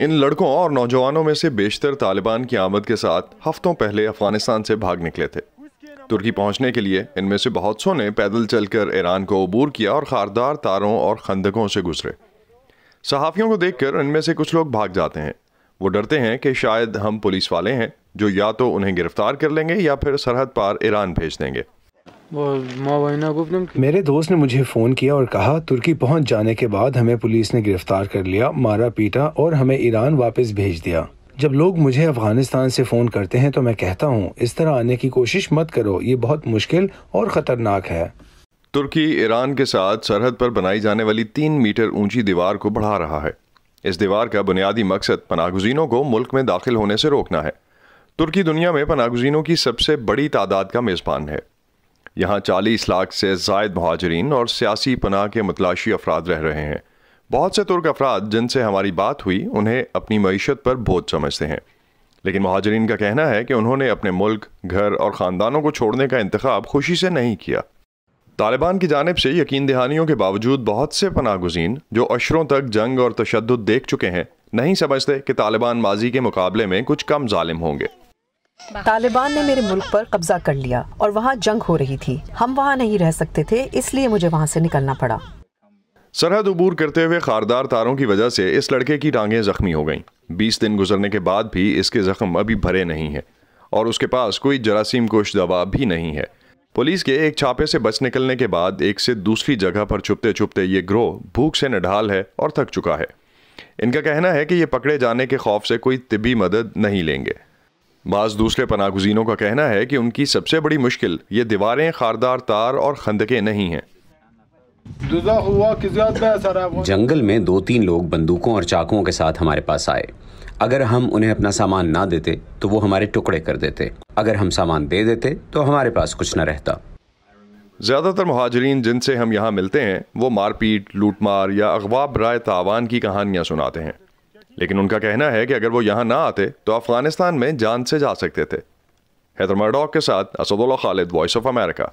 ان لڑکوں اور نوجوانوں میں سے بیشتر طالبان کی آمد کے ساتھ ہفتوں پہلے افغانستان سے بھاگ نکلے تھے ترکی پہنچنے کے لیے ان میں سے بہت سو نے پیدل چل کر ایران کو عبور کیا اور خاردار تاروں اور خندقوں سے گزرے صحافیوں کو دیکھ کر ان میں سے کچھ لوگ بھاگ جاتے ہیں وہ ڈرتے ہیں کہ شاید ہم پولیس والے ہیں جو یا تو انہیں گرفتار کر لیں گے یا پھر سرحد پار ایران بھیج دیں گے میرے دوست نے مجھے فون کیا اور کہا ترکی پہنچ جانے کے بعد ہمیں پولیس نے گرفتار کر لیا مارا پیٹا اور ہمیں ایران واپس بھیج دیا جب لوگ مجھے افغانستان سے فون کرتے ہیں تو میں کہتا ہوں اس طرح آنے کی کوشش مت کرو یہ بہت مشکل اور خطرناک ہے ترکی ایران کے ساتھ سرحد پر بنائی جانے والی تین میٹر اونچی دیوار کو بڑھا رہا ہے اس دیوار کا بنیادی مقصد پناہ گزینوں کو ملک میں داخل ہونے سے روکنا ہے ترکی دنیا میں پناہ گزینوں کی سب سے بڑی تعداد کا میزبان ہے یہاں چالیس لاکھ سے زائد مہاجرین اور سیاسی پناہ کے متلاشی افراد رہ رہے ہیں بہت سے ترک افراد جن سے ہماری بات ہوئی انہیں اپنی معیشت پر بوجھ سمجھتے ہیں لیکن مہاجرین کا کہنا ہے کہ انہوں نے اپنے ملک گھر اور خاندانوں کو چھوڑنے کا انتخاب خوشی سے نہیں کیا طالبان کی جانب سے یقین دہانیوں کے باوجود بہت سے پناہ گزین جو اشروں تک جنگ اور تشدد دیکھ چکے ہیں نہیں سمجھتے کہ طالبان ماضی کے مقابلے میں کچھ کم ظالم ہوں گے طالبان نے میرے ملک پر قبضہ کر لیا اور وہاں جنگ ہو رہی تھی ہم وہاں نہیں رہ سکتے تھے اس لیے مجھے وہاں سے نکلنا پڑا سرحد عبور کرتے ہوئے خاردار تاروں کی وجہ سے اس لڑکے کی ٹانگیں زخمی ہو گئیں بیس دن گزرنے کے بعد بھی اس کے زخم ابھی بھرے نہیں ہیں اور اس کے پاس کوئی جراثیم کوش دوا بھی نہیں ہے پولیس کے ایک چھاپے سے بچ نکلنے کے بعد ایک سے دوسری جگہ پر چھپتے چھپتے یہ گروہ بھوک سے نڈھال ہے اور تھک چکا ہے ان کا کہنا ہے کہ یہ پکڑے جانے کے خوف سے کوئی طبی مدد نہیں لیں گے بعض دوسرے پناہ گزینوں کا کہنا ہے کہ ان کی سب سے بڑی مشکل یہ دیواریں خاردار تار اور خندقیں نہیں ہیں جنگل میں دو تین لوگ بندوقوں اور چاکوں کے ساتھ ہمارے پاس آئے اگر ہم انہیں اپنا سامان نہ دیتے تو وہ ہمارے ٹکڑے کر دیتے اگر ہم سامان دے دیتے تو ہمارے پاس کچھ نہ رہتا زیادہ تر مہاجرین جن سے ہم یہاں ملتے ہیں وہ مار پیٹ لوٹ مار یا اغواب رائے تاوان کی کہانیاں سناتے ہیں لیکن ان کا کہنا ہے کہ اگر وہ یہاں نہ آتے تو افغانستان میں جان سے جا سکتے تھے ہیدر مرڈوک کے ساتھ Asadullah Khalid voice of America